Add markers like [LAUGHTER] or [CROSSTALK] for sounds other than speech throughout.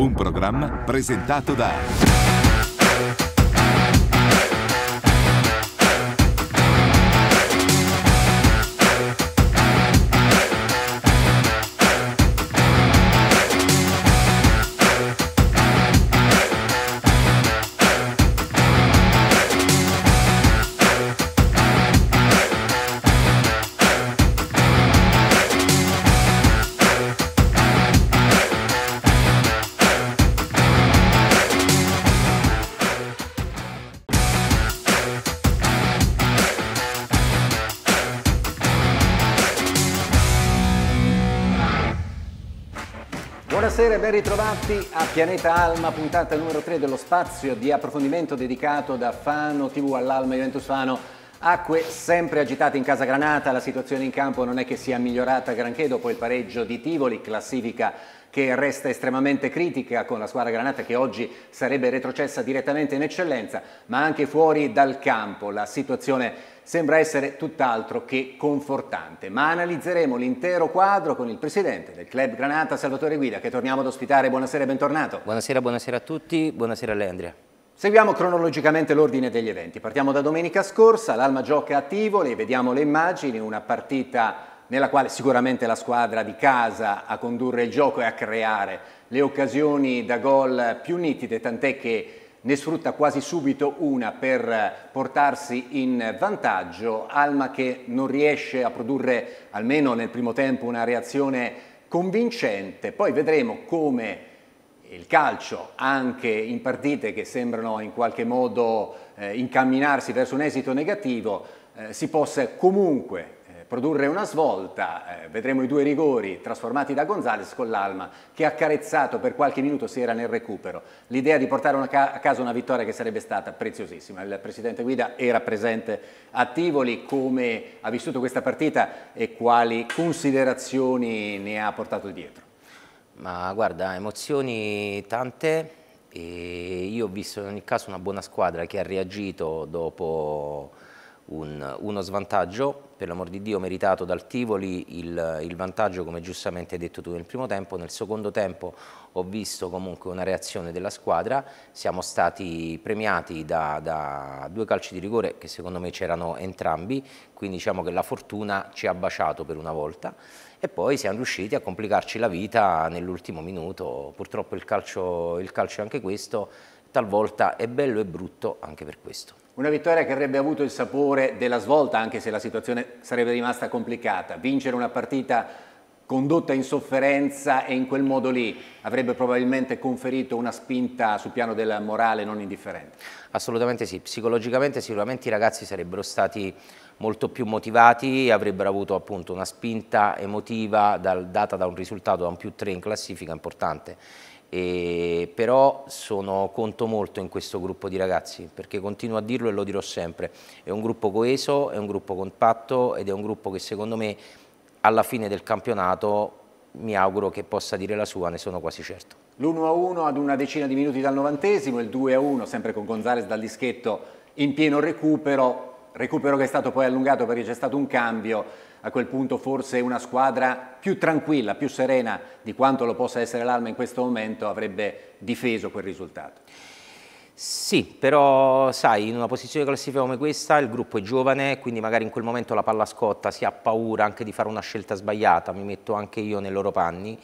Un programma presentato da... Buonasera e ben ritrovati a Pianeta Alma, puntata numero 3 dello spazio di approfondimento dedicato da Fano TV all'Alma Juventus Fano. Acque sempre agitate in casa Granata, la situazione in campo non è che sia migliorata granché dopo il pareggio di Tivoli, classifica che resta estremamente critica con la squadra Granata che oggi sarebbe retrocessa direttamente in eccellenza, ma anche fuori dal campo. La situazione è sembra essere tutt'altro che confortante, ma analizzeremo l'intero quadro con il presidente del Club Granata, Salvatore Guida, che torniamo ad ospitare. Buonasera e bentornato. Buonasera, buonasera a tutti, buonasera a lei Andrea. Seguiamo cronologicamente l'ordine degli eventi. Partiamo da domenica scorsa, l'Alma gioca a Tivoli, vediamo le immagini, una partita nella quale sicuramente la squadra di casa a condurre il gioco e a creare le occasioni da gol più nitide, tant'è che ne sfrutta quasi subito una per eh, portarsi in vantaggio, Alma che non riesce a produrre almeno nel primo tempo una reazione convincente, poi vedremo come il calcio anche in partite che sembrano in qualche modo eh, incamminarsi verso un esito negativo eh, si possa comunque produrre una svolta, eh, vedremo i due rigori trasformati da Gonzales con l'Alma che ha carezzato per qualche minuto si era nel recupero. L'idea di portare ca a casa una vittoria che sarebbe stata preziosissima. Il presidente Guida era presente a Tivoli, come ha vissuto questa partita e quali considerazioni ne ha portato dietro? Ma guarda, emozioni tante e io ho visto in ogni caso una buona squadra che ha reagito dopo un, uno svantaggio, per l'amor di Dio meritato dal Tivoli il, il, vantaggio come giustamente hai detto tu nel primo tempo, nel secondo tempo ho visto comunque una reazione della squadra, siamo stati premiati da, da due calci di rigore che secondo me c'erano entrambi, quindi diciamo che la fortuna ci ha baciato per una volta e poi siamo riusciti a complicarci la vita nell'ultimo minuto, purtroppo il calcio, il calcio è anche questo, talvolta è bello e brutto anche per questo. Una vittoria che avrebbe avuto il sapore della svolta, anche se la situazione sarebbe rimasta complicata. Vincere una partita condotta in sofferenza e in quel modo lì avrebbe probabilmente conferito una spinta sul piano del morale non indifferente. Assolutamente sì, psicologicamente sicuramente i ragazzi sarebbero stati molto più motivati, avrebbero avuto appunto una spinta emotiva dal, data da un risultato, da un più 3 in classifica importante e, però sono, conto molto in questo gruppo di ragazzi perché continuo a dirlo e lo dirò sempre, è un gruppo coeso, è un gruppo compatto ed è un gruppo che secondo me alla fine del campionato mi auguro che possa dire la sua, ne sono quasi certo. L'1-1 ad una decina di minuti dal novantesimo, il 2-1 sempre con Gonzales dal dischetto in pieno recupero, recupero che è stato poi allungato perché c'è stato un cambio, a quel punto forse una squadra più tranquilla, più serena di quanto lo possa essere l'Alma in questo momento avrebbe difeso quel risultato. Sì, però sai, in una posizione classifica come questa il gruppo è giovane, quindi magari in quel momento la palla scotta si ha paura anche di fare una scelta sbagliata, mi metto anche io nei loro panni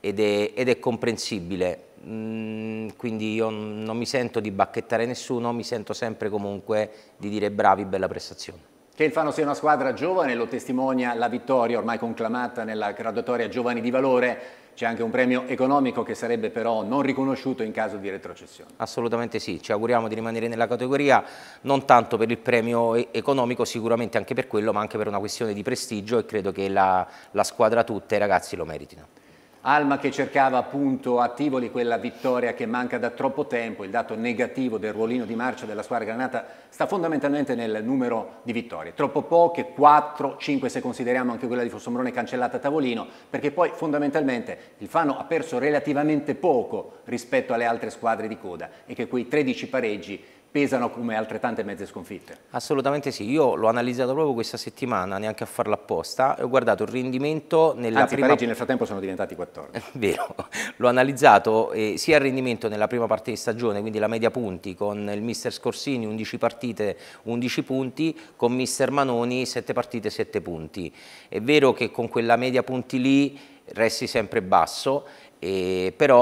ed è, ed è comprensibile, mm, quindi io non mi sento di bacchettare nessuno, mi sento sempre comunque di dire bravi, bella prestazione. Che il Fano sia una squadra giovane lo testimonia la vittoria ormai conclamata nella graduatoria Giovani di Valore. C'è anche un premio economico che sarebbe però non riconosciuto in caso di retrocessione. Assolutamente sì, ci auguriamo di rimanere nella categoria non tanto per il premio economico, sicuramente anche per quello, ma anche per una questione di prestigio e credo che la, la squadra tutta e i ragazzi lo meritino. Alma che cercava appunto a Tivoli quella vittoria che manca da troppo tempo, il dato negativo del ruolino di marcia della squadra granata sta fondamentalmente nel numero di vittorie, troppo poche, 4, 5 se consideriamo anche quella di Fossombrone cancellata a tavolino, perché poi fondamentalmente il Fano ha perso relativamente poco rispetto alle altre squadre di coda e che quei 13 pareggi pesano come altrettante mezze sconfitte. Assolutamente sì, io l'ho analizzato proprio questa settimana, neanche a farla apposta, e ho guardato il rendimento nella Anzi, prima... Anzi, nel frattempo sono diventati 14. [LAUGHS] Vero, l'ho analizzato eh, sia il rendimento nella prima parte di stagione, quindi la media punti, con il mister Scorsini 11 partite, 11 punti, con mister Manoni 7 partite, 7 punti. È vero che con quella media punti lì resti sempre basso e però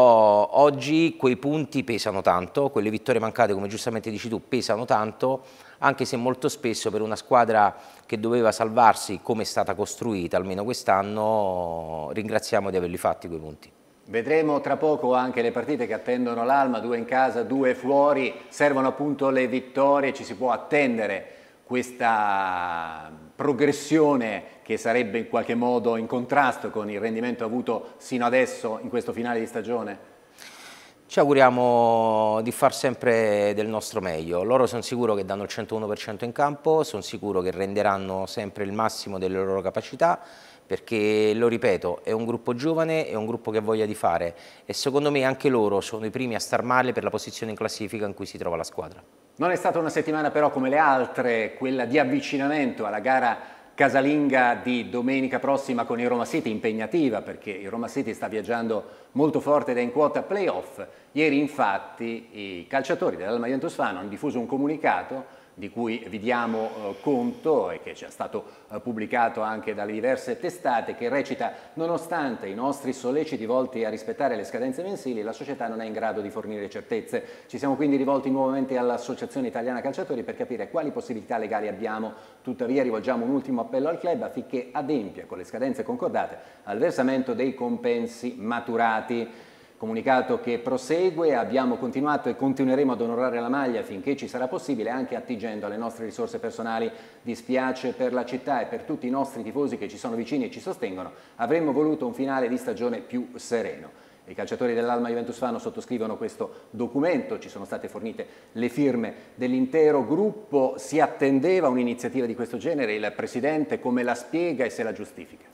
oggi quei punti pesano tanto, quelle vittorie mancate, come giustamente dici tu, pesano tanto, anche se molto spesso per una squadra che doveva salvarsi come è stata costruita, almeno quest'anno, ringraziamo di averli fatti quei punti. Vedremo tra poco anche le partite che attendono l'Alma, due in casa, due fuori, servono appunto le vittorie, ci si può attendere questa progressione che sarebbe in qualche modo in contrasto con il rendimento avuto sino adesso in questo finale di stagione? Ci auguriamo di far sempre del nostro meglio. Loro sono sicuro che danno il 101% in campo, sono sicuro che renderanno sempre il massimo delle loro capacità perché lo ripeto, è un gruppo giovane, è un gruppo che ha voglia di fare e secondo me anche loro sono i primi a star male per la posizione in classifica in cui si trova la squadra. Non è stata una settimana però come le altre, quella di avvicinamento alla gara casalinga di domenica prossima con il Roma City, impegnativa perché il Roma City sta viaggiando molto forte ed è in quota playoff. Ieri infatti i calciatori dell'Alma Juventus Fano hanno diffuso un comunicato di cui vi diamo eh, conto e che ci è stato eh, pubblicato anche dalle diverse testate, che recita nonostante i nostri solleciti volti a rispettare le scadenze mensili, la società non è in grado di fornire certezze. Ci siamo quindi rivolti nuovamente all'Associazione Italiana Calciatori per capire quali possibilità legali abbiamo. Tuttavia rivolgiamo un ultimo appello al club affinché adempia con le scadenze concordate al versamento dei compensi maturati. Comunicato che prosegue, abbiamo continuato e continueremo ad onorare la maglia finché ci sarà possibile, anche attingendo alle nostre risorse personali. Dispiace per la città e per tutti i nostri tifosi che ci sono vicini e ci sostengono. Avremmo voluto un finale di stagione più sereno. I calciatori dell'Alma Juventus Fano sottoscrivono questo documento, ci sono state fornite le firme dell'intero gruppo, si attendeva un'iniziativa di questo genere, il Presidente come la spiega e se la giustifica?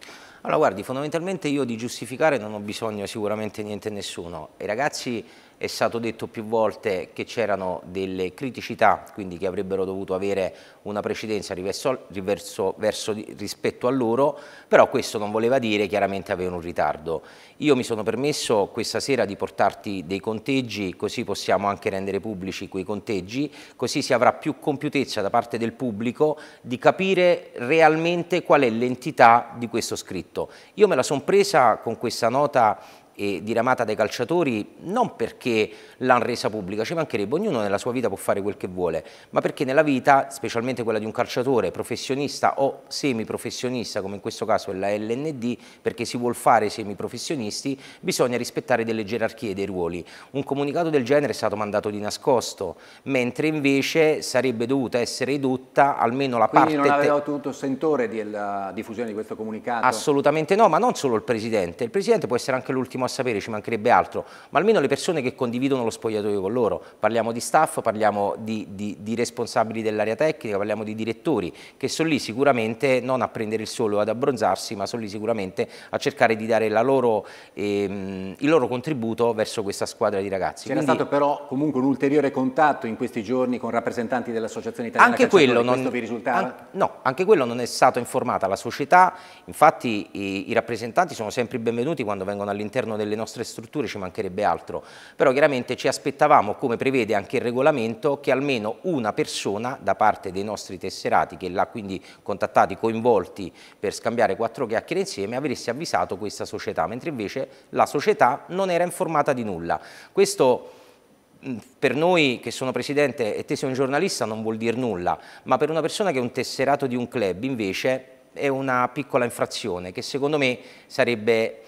Allora guardi, fondamentalmente io di giustificare non ho bisogno sicuramente niente e nessuno. I ragazzi è stato detto più volte che c'erano delle criticità, quindi che avrebbero dovuto avere una precedenza riverso, riverso, verso, rispetto a loro, però questo non voleva dire chiaramente avevano un ritardo. Io mi sono permesso questa sera di portarti dei conteggi, così possiamo anche rendere pubblici quei conteggi, così si avrà più compiutezza da parte del pubblico di capire realmente qual è l'entità di questo scritto. Io me la sono presa con questa nota e diramata dai calciatori non perché l'hanno resa pubblica, ci mancherebbe, ognuno nella sua vita può fare quel che vuole, ma perché nella vita, specialmente quella di un calciatore professionista o semiprofessionista, come in questo caso è la LND, perché si vuol fare semiprofessionisti, bisogna rispettare delle gerarchie e dei ruoli. Un comunicato del genere è stato mandato di nascosto, mentre invece sarebbe dovuta essere edotta almeno la Quindi parte... Quindi non aveva ottenuto sentore della diffusione di questo comunicato? Assolutamente no, ma non solo il Presidente, il Presidente può essere anche l'ultimo a sapere, ci mancherebbe altro, ma almeno le persone che condividono lo spogliatoio con loro, parliamo di staff, parliamo di, di, di responsabili dell'area tecnica, parliamo di direttori che sono lì sicuramente non a prendere il sole o ad abbronzarsi, ma sono lì sicuramente a cercare di dare loro, ehm, il loro contributo verso questa squadra di ragazzi. C'era Quindi... stato però comunque un ulteriore contatto in questi giorni con rappresentanti dell'Associazione Italiana anche quello non, vi risultava? An no, anche quello non è stato informato alla società, infatti i, i rappresentanti sono sempre benvenuti quando vengono all'interno all'interno delle nostre strutture ci mancherebbe altro, però chiaramente ci aspettavamo, come prevede anche il regolamento, che almeno una persona da parte dei nostri tesserati, che l'ha quindi contattati, coinvolti per scambiare quattro chiacchiere insieme, avesse avvisato questa società, mentre invece la società non era informata di nulla. Questo per noi che sono presidente e te sei un giornalista non vuol dire nulla, ma per una persona che è un tesserato di un club invece è una piccola infrazione che secondo me sarebbe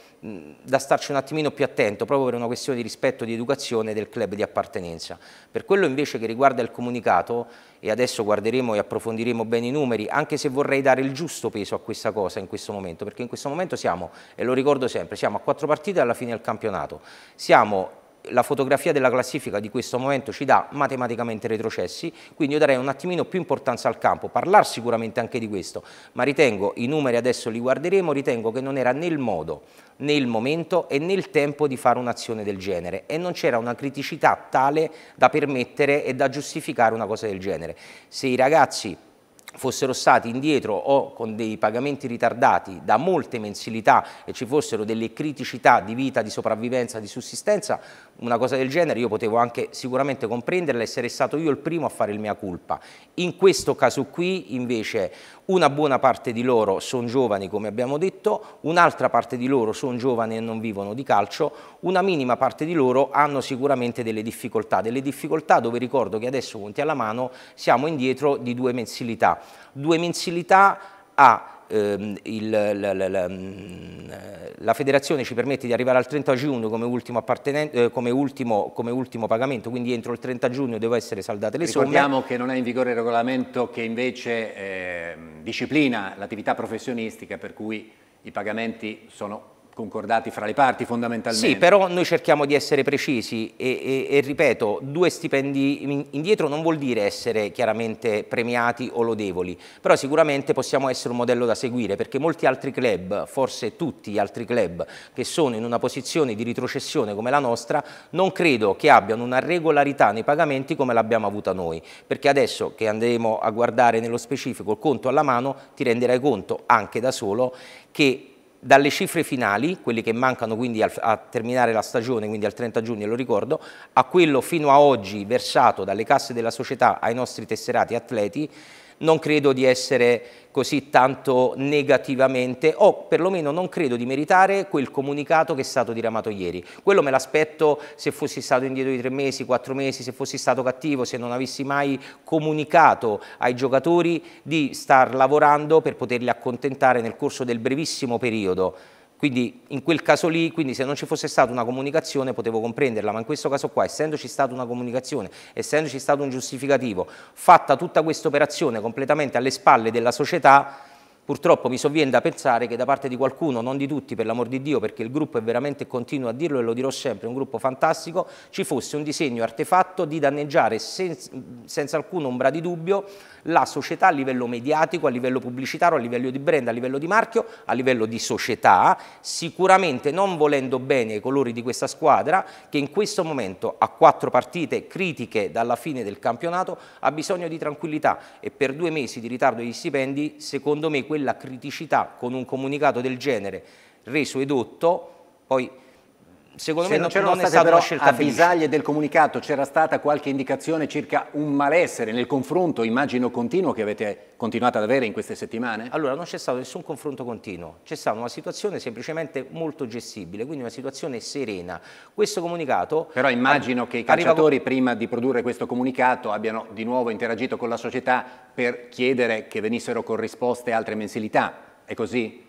da starci un attimino più attento proprio per una questione di rispetto di educazione del club di appartenenza. Per quello invece che riguarda il comunicato, e adesso guarderemo e approfondiremo bene i numeri, anche se vorrei dare il giusto peso a questa cosa in questo momento, perché in questo momento siamo, e lo ricordo sempre, siamo a quattro partite alla fine del campionato, siamo la fotografia della classifica di questo momento ci dà matematicamente retrocessi, quindi io darei un attimino più importanza al campo, parlare sicuramente anche di questo, ma ritengo, i numeri adesso li guarderemo, ritengo che non era né il modo, né il momento e né il tempo di fare un'azione del genere e non c'era una criticità tale da permettere e da giustificare una cosa del genere. Se i ragazzi fossero stati indietro o con dei pagamenti ritardati da molte mensilità e ci fossero delle criticità di vita, di sopravvivenza, di sussistenza, una cosa del genere io potevo anche sicuramente comprenderla, essere stato io il primo a fare il mia colpa. In questo caso qui invece una buona parte di loro sono giovani come abbiamo detto, un'altra parte di loro sono giovani e non vivono di calcio, una minima parte di loro hanno sicuramente delle difficoltà, delle difficoltà dove ricordo che adesso conti alla mano siamo indietro di due mensilità due mensilità a ehm, il, la, la, la, mm, la, federazione ci permette di arrivare al 30 giugno come ultimo, eh, come ultimo, come ultimo pagamento, quindi entro il 30 giugno devono essere saldate le Ricordiamo somme. Ricordiamo che non è in vigore il regolamento che invece eh, disciplina l'attività professionistica per cui i pagamenti sono concordati fra le parti fondamentalmente. Sì, però noi cerchiamo di essere precisi e, e, e, ripeto, due stipendi indietro non vuol dire essere chiaramente premiati o lodevoli, però sicuramente possiamo essere un modello da seguire perché molti altri club, forse tutti gli altri club che sono in una posizione di retrocessione come la nostra, non credo che abbiano una regolarità nei pagamenti come l'abbiamo avuta noi, perché adesso che andremo a guardare nello specifico il conto alla mano ti renderai conto anche da solo che dalle cifre finali, quelle che mancano quindi al, a terminare la stagione, quindi al 30 giugno lo ricordo, a quello fino a oggi versato dalle casse della società ai nostri tesserati atleti, non credo di essere così tanto negativamente o perlomeno non credo di meritare quel comunicato che è stato diramato ieri. Quello me l'aspetto se fossi stato indietro di tre mesi, quattro mesi, se fossi stato cattivo, se non avessi mai comunicato ai giocatori di star lavorando per poterli accontentare nel corso del brevissimo periodo quindi in quel caso lì, se non ci fosse stata una comunicazione potevo comprenderla, ma in questo caso qua, essendoci stata una comunicazione, essendoci stato un giustificativo, fatta tutta questa operazione completamente alle spalle della società, purtroppo mi sovviene da pensare che da parte di qualcuno, non di tutti per l'amor di Dio, perché il gruppo è veramente, continuo a dirlo e lo dirò sempre, un gruppo fantastico, ci fosse un disegno artefatto di danneggiare senza, senza alcun ombra di dubbio la società a livello mediatico, a livello pubblicitario, a livello di brand, a livello di marchio, a livello di società, sicuramente non volendo bene i colori di questa squadra che in questo momento a quattro partite critiche dalla fine del campionato ha bisogno di tranquillità e per due mesi di ritardo degli stipendi secondo me quella criticità con un comunicato del genere reso edotto poi secondo Se me non, non, non è stata una scelta avvisaglie del comunicato, c'era stata qualche indicazione circa un malessere nel confronto, immagino, continuo che avete continuato ad avere in queste settimane? Allora, non c'è stato nessun confronto continuo, c'è stata una situazione semplicemente molto gestibile, quindi una situazione serena. Questo comunicato... Però immagino che i calciatori, con... prima di produrre questo comunicato, abbiano di nuovo interagito con la società per chiedere che venissero corrisposte altre mensilità, è così?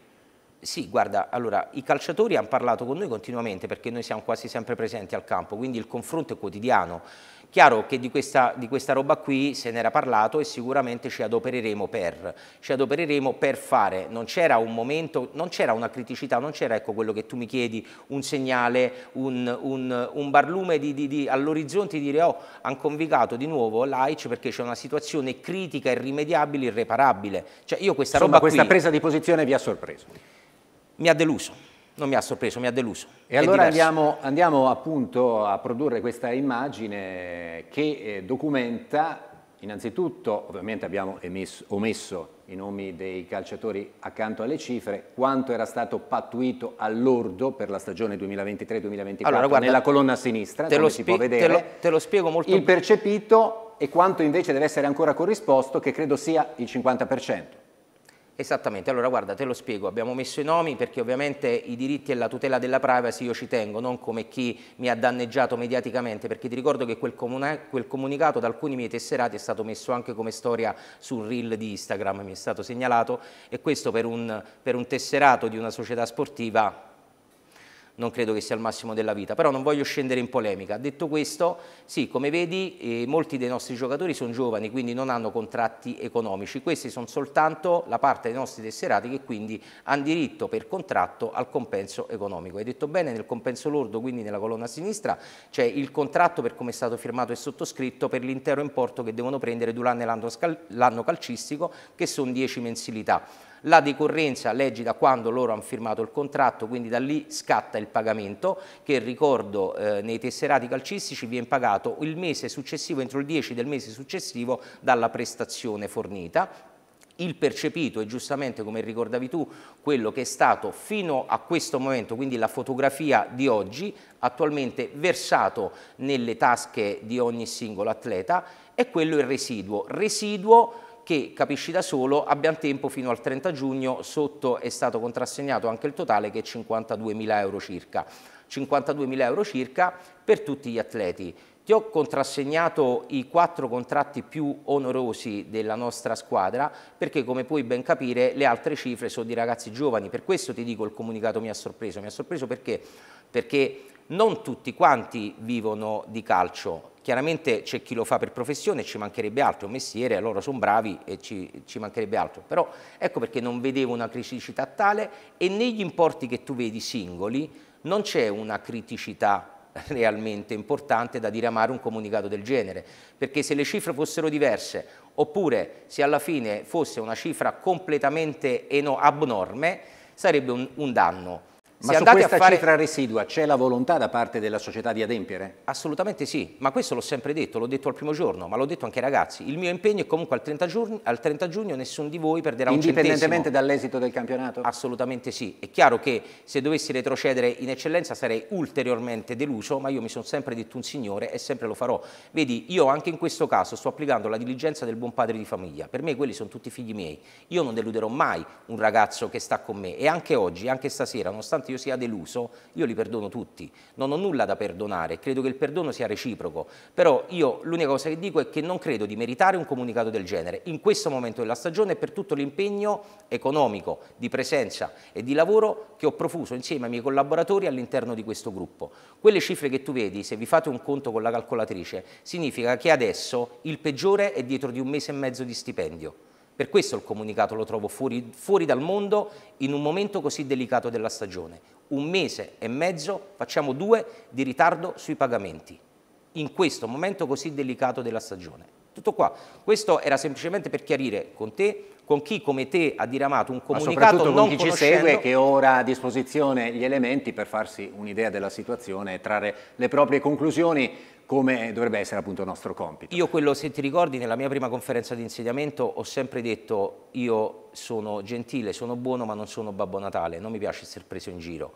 Sì, guarda, allora i calciatori hanno parlato con noi continuamente perché noi siamo quasi sempre presenti al campo, quindi il confronto è quotidiano. Chiaro che di questa, di questa roba qui se n'era parlato e sicuramente ci adopereremo per, ci adopereremo per fare, non c'era un momento, non c'era una criticità, non c'era ecco quello che tu mi chiedi, un segnale, un, un, un barlume di, di, di all'orizzonte di dire oh, hanno convocato di nuovo l'AIC perché c'è una situazione critica, irrimediabile, irreparabile. Cioè io questa Insomma, roba questa qui, presa di posizione vi ha sorpreso? mi ha deluso. Non mi ha sorpreso, mi ha deluso. E allora andiamo, andiamo, appunto a produrre questa immagine che eh, documenta innanzitutto, ovviamente abbiamo emesso, omesso i nomi dei calciatori accanto alle cifre, quanto era stato pattuito all'ordo per la stagione 2023-2024 allora, guarda, nella colonna a sinistra, te lo si può vedere, te lo, te lo spiego molto il percepito e quanto invece deve essere ancora corrisposto, che credo sia il 50%. Esattamente, allora guarda te lo spiego, abbiamo messo i nomi perché ovviamente i diritti e la tutela della privacy io ci tengo, non come chi mi ha danneggiato mediaticamente, perché ti ricordo che quel, quel comunicato da alcuni miei tesserati è stato messo anche come storia sul reel di Instagram, mi è stato segnalato e questo per un, per un tesserato di una società sportiva non credo che sia il massimo della vita, però non voglio scendere in polemica. Detto questo, sì, come vedi, eh, molti dei nostri giocatori sono giovani, quindi non hanno contratti economici. Questi sono soltanto la parte dei nostri tesserati che quindi hanno diritto per contratto al compenso economico. Hai detto bene, nel compenso lordo, quindi nella colonna sinistra, c'è il contratto per come è stato firmato e sottoscritto per l'intero importo che devono prendere durante l'anno calcistico, che sono 10 mensilità la decorrenza leggi da quando loro hanno firmato il contratto, quindi da lì scatta il pagamento che ricordo eh, nei tesserati calcistici viene pagato il mese successivo, entro il 10 del mese successivo dalla prestazione fornita il percepito è giustamente come ricordavi tu quello che è stato fino a questo momento, quindi la fotografia di oggi, attualmente versato nelle tasche di ogni singolo atleta, e quello il residuo. Residuo che capisci da solo abbiamo tempo fino al 30 giugno, sotto è stato contrassegnato anche il totale che è 52.000 euro circa. 52.000 euro circa per tutti gli atleti. Ti ho contrassegnato i quattro contratti più onorosi della nostra squadra perché come puoi ben capire le altre cifre sono di ragazzi giovani, per questo ti dico il comunicato mi ha sorpreso, mi ha sorpreso perché? Perché non tutti quanti vivono di calcio, Chiaramente c'è chi lo fa per professione, ci mancherebbe altro, mestiere, loro sono bravi e ci, ci, mancherebbe altro. Però ecco perché non vedevo una criticità tale e negli importi che tu vedi singoli non c'è una criticità [LAUGHS] realmente importante da diramare un comunicato del genere, perché se le cifre fossero diverse oppure se alla fine fosse una cifra completamente abnorme sarebbe un, un danno ma su questa fare... cifra residua c'è la volontà da parte della società di adempiere? Assolutamente sì, ma questo l'ho sempre detto, l'ho detto al primo giorno, ma l'ho detto anche ai ragazzi. Il mio impegno è comunque al 30, giugno, al 30 giugno nessuno di voi perderà un centesimo. Indipendentemente dall'esito del campionato? Assolutamente sì. È chiaro che se dovessi retrocedere in eccellenza sarei ulteriormente deluso, ma io mi sono sempre detto un signore e sempre lo farò. Vedi, io anche in questo caso sto applicando la diligenza del buon padre di famiglia. Per me quelli sono tutti figli miei. Io non deluderò mai un ragazzo che sta con me e anche oggi, anche stasera, nonostante quanto io sia deluso, io li perdono tutti, non ho nulla da perdonare, credo che il perdono sia reciproco, però io l'unica cosa che dico è che non credo di meritare un comunicato del genere in questo momento della stagione per tutto l'impegno economico, di presenza e di lavoro che ho profuso insieme ai miei collaboratori all'interno di questo gruppo. Quelle cifre che tu vedi, se vi fate un conto con la calcolatrice, significa che adesso il peggiore è dietro di un mese e mezzo di stipendio. Per questo il comunicato lo trovo fuori, fuori, dal mondo in un momento così delicato della stagione. Un mese e mezzo, facciamo due, di ritardo sui pagamenti, in questo momento così delicato della stagione. Tutto qua. Questo era semplicemente per chiarire con te con chi come te ha diramato un comunicato non con chi ci segue che ora ha a disposizione gli elementi per farsi un'idea della situazione e trarre le proprie conclusioni come dovrebbe essere appunto il nostro compito. Io quello, se ti ricordi, nella mia prima conferenza di insediamento ho sempre detto io sono gentile, sono buono ma non sono Babbo Natale, non mi piace essere preso in giro.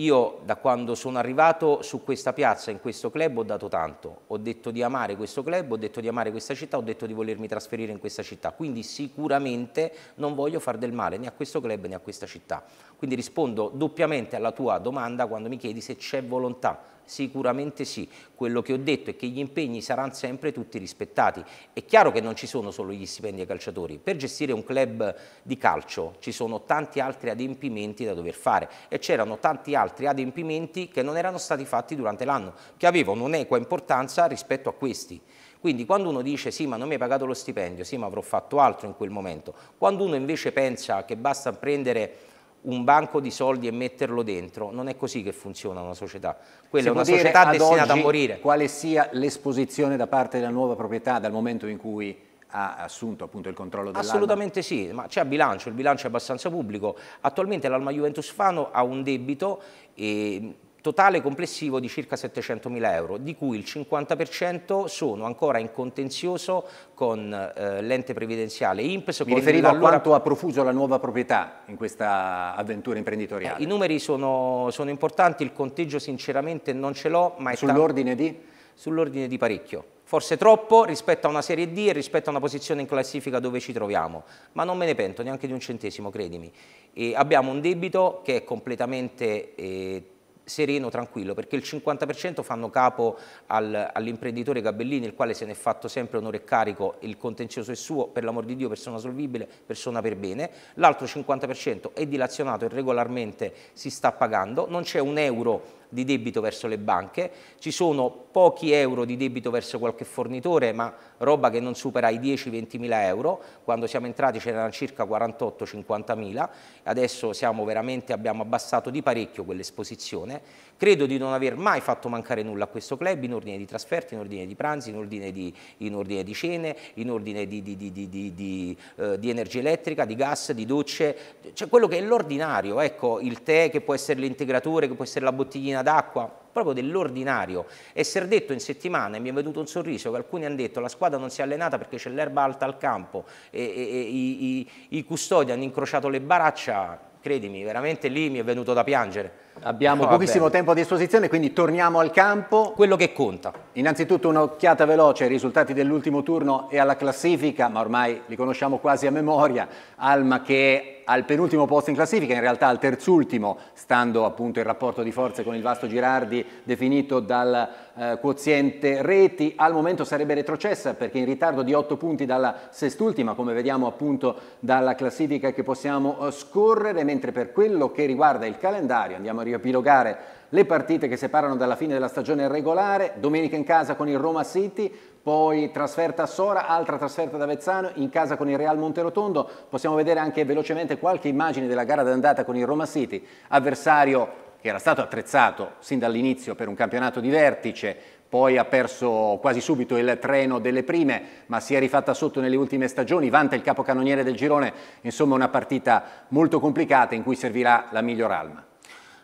Io da quando sono arrivato su questa piazza, in questo club, ho dato tanto. Ho detto di amare questo club, ho detto di amare questa città, ho detto di volermi trasferire in questa città. Quindi sicuramente non voglio far del male né a questo club né a questa città. Quindi rispondo doppiamente alla tua domanda quando mi chiedi se c'è volontà Sicuramente sì, quello che ho detto è che gli impegni saranno sempre tutti rispettati. È chiaro che non ci sono solo gli stipendi ai calciatori, per gestire un club di calcio ci sono tanti altri adempimenti da dover fare e c'erano tanti altri adempimenti che non erano stati fatti durante l'anno, che avevano un'equa importanza rispetto a questi. Quindi quando uno dice sì ma non mi hai pagato lo stipendio, sì ma avrò fatto altro in quel momento, quando uno invece pensa che basta prendere un banco di soldi e metterlo dentro. Non è così che funziona una società. Quella si è una società destinata a morire. Quale sia l'esposizione da parte della nuova proprietà dal momento in cui ha assunto appunto il controllo dell'Alma? Assolutamente sì, ma c'è bilancio, il bilancio è abbastanza pubblico. Attualmente l'Alma Juventus Fano ha un debito ehm, totale complessivo di circa 700 mila euro, di cui il 50% sono ancora in contenzioso con eh, l'ente previdenziale INPS. Mi riferivo a quanto ha profuso la nuova proprietà in questa avventura imprenditoriale. Eh, I numeri sono, sono, importanti, il conteggio sinceramente non ce l'ho. ma Sull'ordine di? Sull'ordine di parecchio forse troppo rispetto a una Serie D e rispetto a una posizione in classifica dove ci troviamo, ma non me ne pento neanche di un centesimo, credimi. E abbiamo un debito che è completamente eh, sereno, tranquillo, perché il 50% fanno capo al, all'imprenditore Gabellini, il quale se ne è fatto sempre onore e carico, il contenzioso è suo, per l'amor di Dio, persona solvibile, persona per bene, l'altro 50% è dilazionato e regolarmente si sta pagando, non c'è un euro di debito verso le banche, ci sono pochi euro di debito verso qualche fornitore, ma roba che non supera i 10-20 mila euro, quando siamo entrati c'erano circa 48-50 mila, adesso siamo veramente, abbiamo abbassato di parecchio quell'esposizione, credo di non aver mai fatto mancare nulla a questo club in ordine di trasferte, in ordine di pranzi, in ordine di, in ordine di cene, in ordine di, di, eh, di, energia elettrica, di gas, di docce, cioè quello che è l'ordinario, ecco il tè che può essere l'integratore, che può essere la bottiglina bustina d'acqua, proprio dell'ordinario. Esser detto in settimana e mi è venuto un sorriso che alcuni hanno detto la squadra non si è allenata perché c'è l'erba alta al campo e, e, e i, i, i custodi hanno incrociato le baraccia, credimi, veramente lì mi è venuto da piangere. Abbiamo pochissimo bene. tempo a disposizione, quindi torniamo al campo. Quello che conta. Innanzitutto un'occhiata veloce ai risultati dell'ultimo turno e alla classifica, ma ormai li conosciamo quasi a memoria. Alma che è al penultimo posto in classifica, in realtà al terzultimo, stando appunto il rapporto di forze con il Vasto Girardi definito dal eh, quoziente reti, al momento sarebbe retrocessa perché in ritardo di 8 punti dalla sest'ultima, come vediamo appunto dalla classifica che possiamo eh, scorrere, mentre per quello che riguarda il calendario andiamo a riepilogare le partite che separano dalla fine della stagione regolare, domenica in casa con il Roma City, poi trasferta a Sora, altra trasferta ad Avezzano, in casa con il Real Monterotondo, possiamo vedere anche velocemente qualche immagine della gara d'andata con il Roma City, avversario che era stato attrezzato sin dall'inizio per un campionato di vertice, poi ha perso quasi subito il treno delle prime, ma si è rifatta sotto nelle ultime stagioni, vanta il capocannoniere del girone, insomma una partita molto complicata in cui servirà la miglior alma.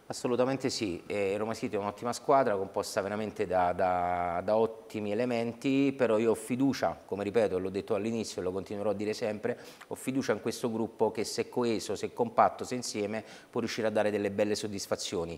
Assolutamente sì, e Roma City è un'ottima squadra composta veramente da, da, da, ottimi elementi, però io ho fiducia, come ripeto, l'ho detto all'inizio e lo continuerò a dire sempre, ho fiducia in questo gruppo che se coeso, se compatto, se insieme può riuscire a dare delle belle soddisfazioni.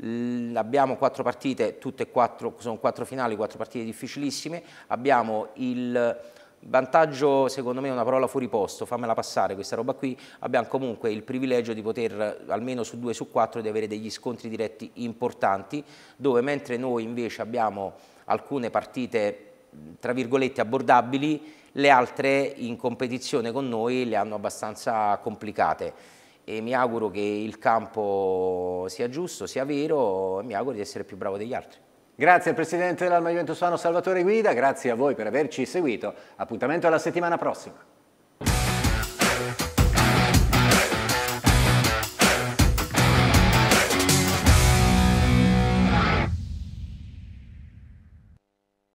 L abbiamo quattro partite, tutte e quattro, sono quattro finali, quattro partite difficilissime, abbiamo il vantaggio secondo me è una parola fuori posto, fammela passare questa roba qui, abbiamo comunque il privilegio di poter almeno su due su quattro di avere degli scontri diretti importanti dove mentre noi invece abbiamo alcune partite tra virgolette abbordabili, le altre in competizione con noi le hanno abbastanza complicate e mi auguro che il campo sia giusto, sia vero e mi auguro di essere più bravo degli altri. Grazie al presidente dell'Alma Juventusano Salvatore Guida, grazie a voi per averci seguito. Appuntamento alla settimana prossima.